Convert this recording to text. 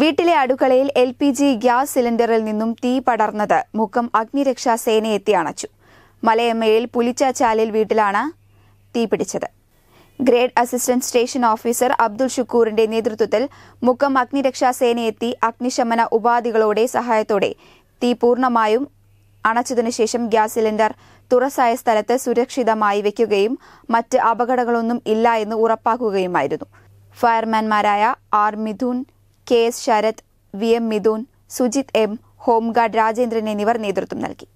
വീട്ടിലെ അടുക്കളയിൽ L P G gas സിലിണ്ടറിൽ നിന്നും തീ പടർന്നത് മുക്കം അഗ്നിരക്ഷാ എത്തി അണച്ചു മലയമ്മയിൽ പുലിച്ചാച്ചാലിൽ വീട്ടിലാണ് പിടിച്ചത് grade assistant station officer Abdul ഷുക്കൂറിന്റെ നേതൃത്വത്തിൽ മുക്കം സേന എത്തി അഗ്നിശമന ഉപാധികളോടെ സഹായത്തോടെ തീ പൂർണ്ണമായും അണച്ചതിനുശേഷം ഗ്യാസ് സിലിണ്ടർ തുറസായ സ്ഥലത്ത് സുരക്ഷിതമായി വയ്ക്കുകയും മറ്റ് അപകടങ്ങളൊന്നും ഇല്ല എന്ന് ഉറപ്പാക്കുകയുമായിരുന്നു ഫയർമാൻമാരായ R Mithun K S Sarath V M Mithun Sujith M home guard Rajendran എന്നിവർ നേതൃത്വം നൽകി